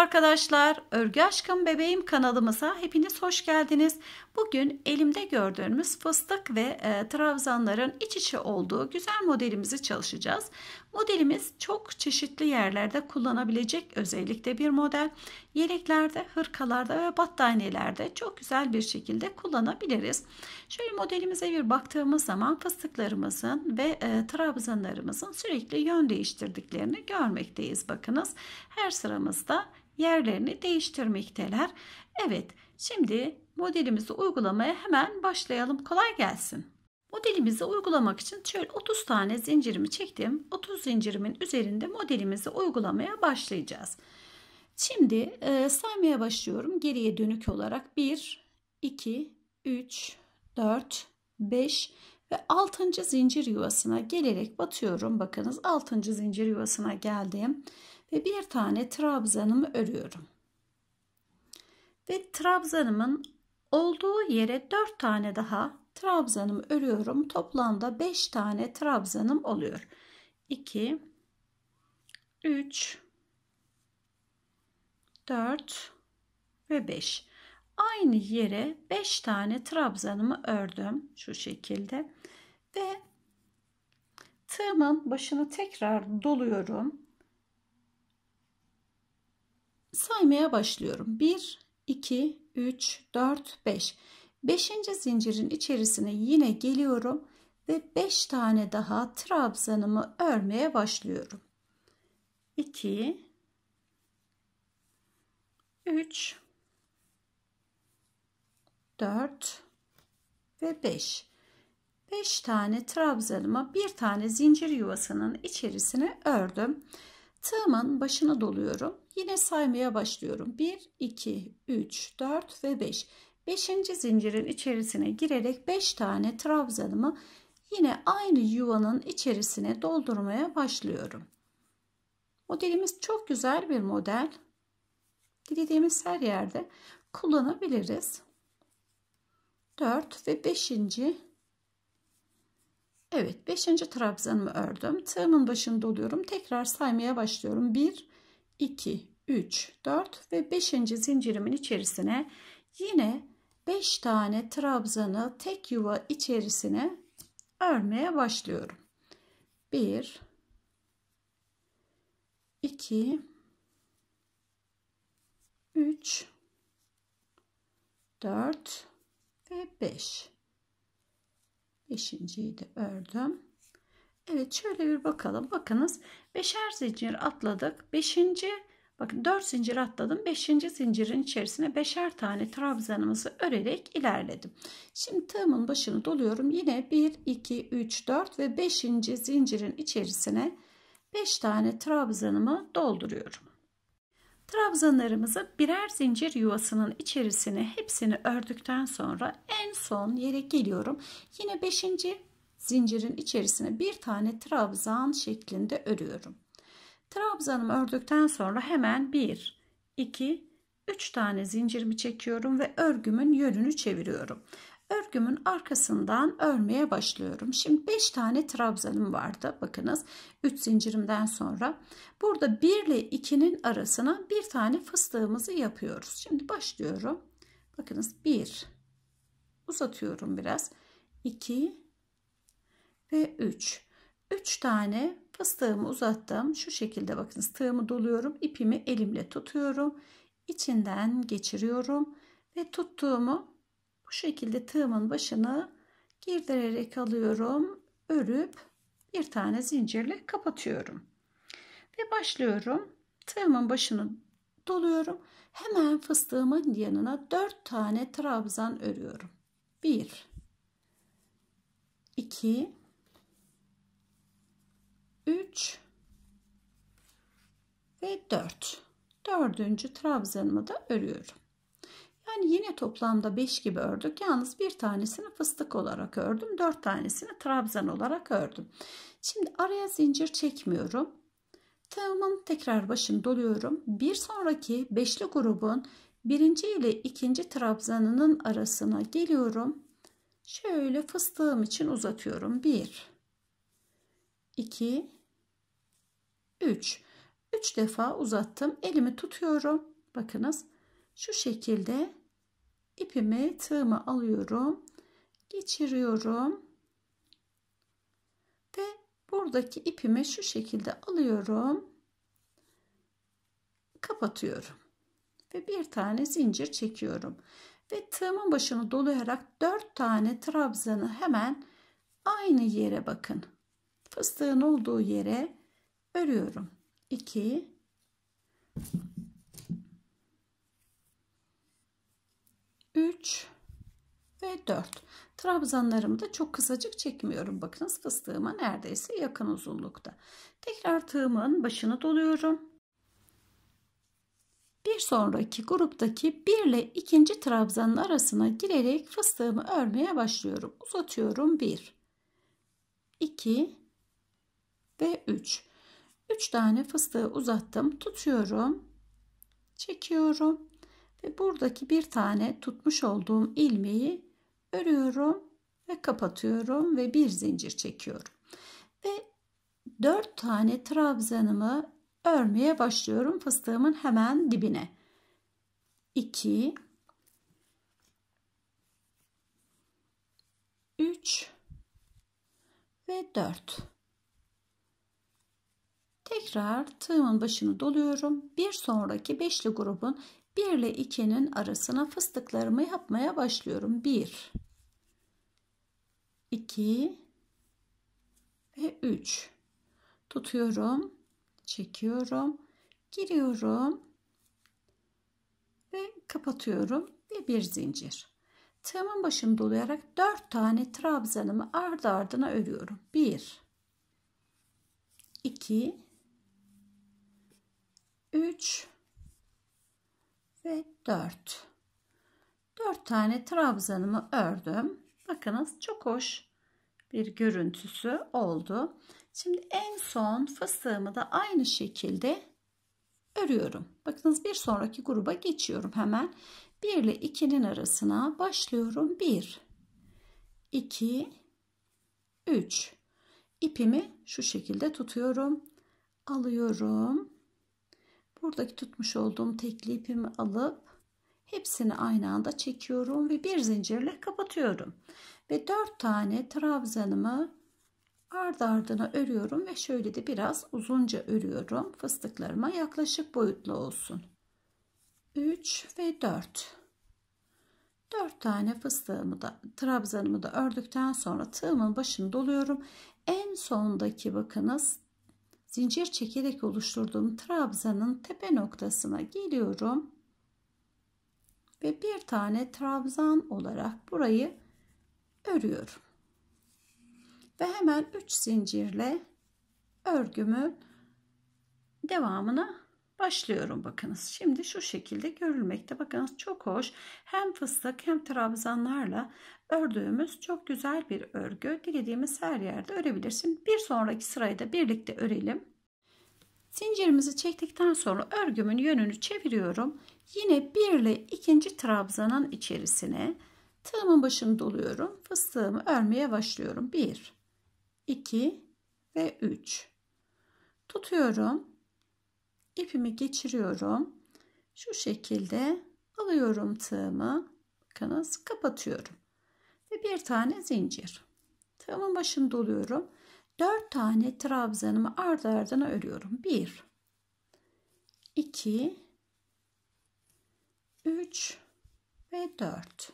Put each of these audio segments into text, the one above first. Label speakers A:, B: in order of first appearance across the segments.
A: arkadaşlar, Örgü Aşkım Bebeğim kanalımıza hepiniz hoş geldiniz. Bugün elimde gördüğümüz fıstık ve e, trabzanların iç içe olduğu güzel modelimizi çalışacağız. Modelimiz çok çeşitli yerlerde kullanabilecek özellikle bir model. Yeleklerde, hırkalarda ve battaniyelerde çok güzel bir şekilde kullanabiliriz. Şöyle modelimize bir baktığımız zaman fıstıklarımızın ve e, trabzanlarımızın sürekli yön değiştirdiklerini görmekteyiz. Bakınız her sıramızda yerlerini değiştirmekteler. Evet şimdi modelimizi uygulamaya hemen başlayalım. Kolay gelsin. Modelimizi uygulamak için şöyle 30 tane zincirimi çektim. 30 zincirimin üzerinde modelimizi uygulamaya başlayacağız. Şimdi e, saymaya başlıyorum. Geriye dönük olarak 1, 2, 3, 4, 5 ve 6. zincir yuvasına gelerek batıyorum. Bakınız 6. zincir yuvasına geldim ve bir tane trabzanımı örüyorum. Ve trabzanımın olduğu yere 4 tane daha Trabzanım örüyorum. Toplamda 5 tane trabzanım oluyor. 2 3 4 ve 5. Aynı yere 5 tane trabzanımı ördüm şu şekilde ve tığımın başını tekrar doluyorum. Saymaya başlıyorum. 1 2 3 4 5 Beşinci zincirin içerisine yine geliyorum ve beş tane daha trabzanımı örmeye başlıyorum. 2 3 4 ve 5 5 tane trabzanıma bir tane zincir yuvasının içerisine ördüm. Tığımın başına doluyorum. Yine saymaya başlıyorum. 1, 2, 3, 4 ve 5. 5. zincirin içerisine girerek 5 tane trabzanımı yine aynı yuvanın içerisine doldurmaya başlıyorum. Modelimiz çok güzel bir model. Dilediğimiz her yerde kullanabiliriz. 4 ve 5. Evet 5. trabzanımı ördüm. Tığımın başını doluyorum. Tekrar saymaya başlıyorum. 1 2 3 4 ve 5. zincirimin içerisine yine 5 tane trabzanı tek yuva içerisine örmeye başlıyorum. 1 2 3 4 ve 5 beşinciyi de ördüm Evet şöyle bir bakalım bakınız beşer zincir atladık beşinci Bakın 4 zincir atladım. 5. zincirin içerisine 5'er tane trabzanımızı örerek ilerledim. Şimdi tığımın başını doluyorum. Yine 1, 2, 3, 4 ve 5. zincirin içerisine 5 tane trabzanımı dolduruyorum. Trabzanlarımızı birer zincir yuvasının içerisine hepsini ördükten sonra en son yere geliyorum. Yine 5. zincirin içerisine bir tane trabzan şeklinde örüyorum. Trabzanımı ördükten sonra hemen 1, 2, 3 tane zincirimi çekiyorum ve örgümün yönünü çeviriyorum. Örgümün arkasından örmeye başlıyorum. Şimdi 5 tane trabzanım vardı. Bakınız 3 zincirimden sonra. Burada 1 ile 2'nin arasına bir tane fıstığımızı yapıyoruz. Şimdi başlıyorum. Bakınız 1 uzatıyorum biraz. 2 ve 3. 3 tane Fıstığımı uzattım. Şu şekilde bakınız tığımı doluyorum. ipimi elimle tutuyorum. içinden geçiriyorum. Ve tuttuğumu bu şekilde tığımın başını girdirerek alıyorum. Örüp bir tane zincirle kapatıyorum. Ve başlıyorum. Tığımın başını doluyorum. Hemen fıstığımın yanına 4 tane trabzan örüyorum. 1 2 3 ve 4. Dördüncü trabzanımı da örüyorum. Yani yine toplamda 5 gibi ördük. Yalnız bir tanesini fıstık olarak ördüm. 4 tanesini trabzan olarak ördüm. Şimdi araya zincir çekmiyorum. Tığımın tekrar başını doluyorum. Bir sonraki beşli grubun birinci ile ikinci trabzanının arasına geliyorum. Şöyle fıstığım için uzatıyorum. 1 2 3. 3 defa uzattım. Elimi tutuyorum. Bakınız şu şekilde ipimi tığımı alıyorum. Geçiriyorum. Ve buradaki ipimi şu şekilde alıyorum. Kapatıyorum. Ve bir tane zincir çekiyorum. Ve tığımın başını dolayarak 4 tane trabzanı hemen aynı yere bakın. Fıstığın olduğu yere örüyorum 2 3 ve 4 trabzanlarımı da çok kısacık çekmiyorum bakınız fıstığıma neredeyse yakın uzunlukta tekrar tığımın başını doluyorum bir sonraki gruptaki 1 ile 2. trabzanın arasına girerek fıstığımı örmeye başlıyorum uzatıyorum 1 2 ve 3 3 tane fıstığı uzattım. Tutuyorum. Çekiyorum. Ve buradaki bir tane tutmuş olduğum ilmeği örüyorum ve kapatıyorum ve bir zincir çekiyorum. Ve 4 tane trabzanımı örmeye başlıyorum fıstığımın hemen dibine. 2 3 ve 4 Tekrar tığımın başını doluyorum. Bir sonraki beşli grubun 1 ile 2'nin arasına fıstıklarımı yapmaya başlıyorum. 1 2 ve 3 tutuyorum, çekiyorum, giriyorum ve kapatıyorum ve bir zincir. Tığımın başını dolayarak 4 tane trabzanımı ardı ardına örüyorum. 1 2 3 ve 4. 4 tane trabzanımı ördüm. Bakınız çok hoş bir görüntüsü oldu. Şimdi en son fıstığımı da aynı şekilde örüyorum. Bakınız bir sonraki gruba geçiyorum hemen. 1 ile 2'nin arasına başlıyorum. 1 2 3 ipimi şu şekilde tutuyorum. Alıyorum buradaki tutmuş olduğum tekli ipimi alıp hepsini aynı anda çekiyorum ve bir zincirle kapatıyorum ve dört tane trabzanımı ardı ardına örüyorum ve şöyle de biraz uzunca örüyorum fıstıklarıma yaklaşık boyutlu olsun 3 ve 4 4 tane fıstığımı da trabzanımı da ördükten sonra tığımın başını doluyorum en sondaki bakınız zincir çekerek oluşturduğum trabzanın tepe noktasına geliyorum. Ve bir tane trabzan olarak burayı örüyorum. Ve hemen 3 zincirle örgümün devamına başlıyorum bakınız. Şimdi şu şekilde görülmekte bakınız çok hoş. Hem fıstık hem trabzanlarla ördüğümüz çok güzel bir örgü. Dilediğimiz her yerde örebilirsin. Bir sonraki sırayı da birlikte örelim. Zincirimizi çektikten sonra örgümün yönünü çeviriyorum. Yine bir ile ikinci trabzanın içerisine tığımın başını doluyorum. Fıstığımı örmeye başlıyorum. 1, 2 ve 3. Tutuyorum ipimi geçiriyorum. Şu şekilde alıyorum tığımı. Bakınız kapatıyorum. Ve bir tane zincir. Tığımın başını doluyorum. 4 tane trabzanımı ardı ardına örüyorum. 1 2 3 ve 4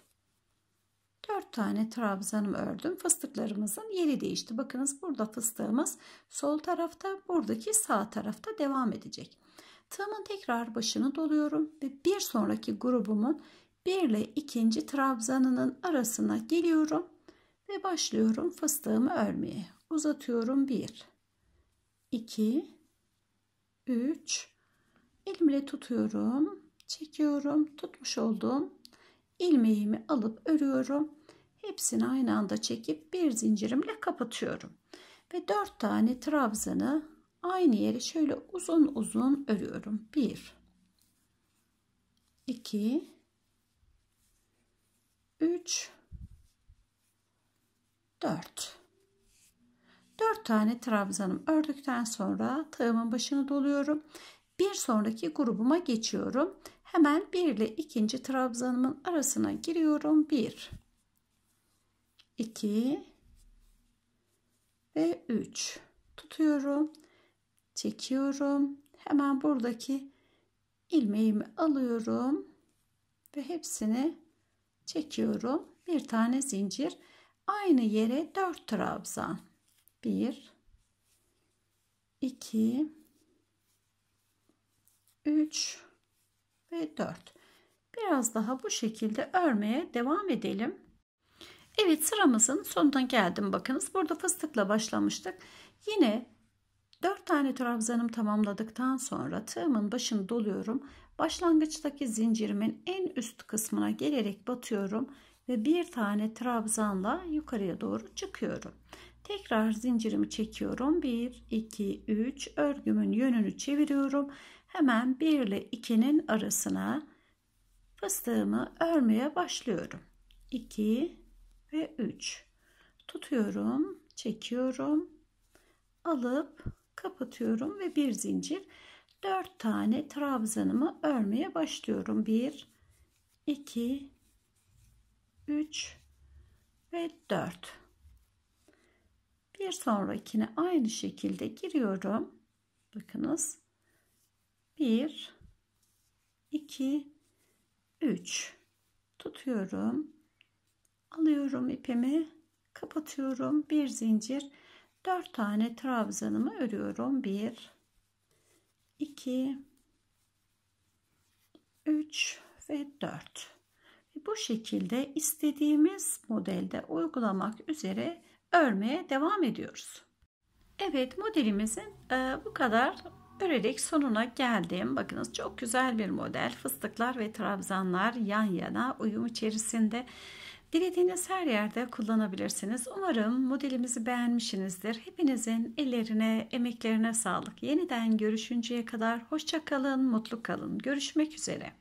A: 4 tane trabzanımı ördüm. Fıstıklarımızın yeri değişti. Bakınız burada fıstığımız sol tarafta, buradaki sağ tarafta devam edecek. Tığımın tekrar başını doluyorum ve bir sonraki grubumun 1 ile 2. trabzanının arasına geliyorum ve başlıyorum fıstığımı örmeye. Uzatıyorum 1 2 3 elimle tutuyorum, çekiyorum. Tutmuş olduğum ilmeğimi alıp örüyorum. Hepsini aynı anda çekip bir zincirimle kapatıyorum. Ve 4 tane trabzanı aynı yeri şöyle uzun uzun örüyorum. 1 2 3 4 4 tane trabzanım ördükten sonra tığımın başını doluyorum. Bir sonraki grubuma geçiyorum. Hemen 1 ile ikinci trabzanımın arasına giriyorum. 1 2 ve 3 tutuyorum çekiyorum. Hemen buradaki ilmeğimi alıyorum ve hepsini çekiyorum. Bir tane zincir. Aynı yere 4 trabzan. 1 2 3 ve 4. Biraz daha bu şekilde örmeye devam edelim. Evet sıramızın sonuna geldim. Bakınız burada fıstıkla başlamıştık. Yine 4 tane trabzanım tamamladıktan sonra tığımın başını doluyorum. Başlangıçtaki zincirimin en üst kısmına gelerek batıyorum ve bir tane trabzanla yukarıya doğru çıkıyorum. Tekrar zincirimi çekiyorum. 1, 2, 3 örgümün yönünü çeviriyorum. Hemen 1 ile 2'nin arasına fıstığımı örmeye başlıyorum. 2 ve 3 tutuyorum, çekiyorum, alıp kapatıyorum ve bir zincir 4 tane trabzanımı örmeye başlıyorum. 1 2 3 ve 4. Bir sonrakine aynı şekilde giriyorum. Bakınız. 1 2 3 tutuyorum. Alıyorum ipimi, kapatıyorum. Bir zincir 4 tane trabzanımı örüyorum. 1 2 3 ve 4. Bu şekilde istediğimiz modelde uygulamak üzere örmeye devam ediyoruz. Evet modelimizin e, bu kadar örerek sonuna geldim. Bakınız çok güzel bir model. Fıstıklar ve trabzanlar yan yana uyum içerisinde. Dilediğiniz her yerde kullanabilirsiniz. Umarım modelimizi beğenmişsinizdir. Hepinizin ellerine, emeklerine sağlık. Yeniden görüşünceye kadar hoşça kalın, mutlu kalın. Görüşmek üzere.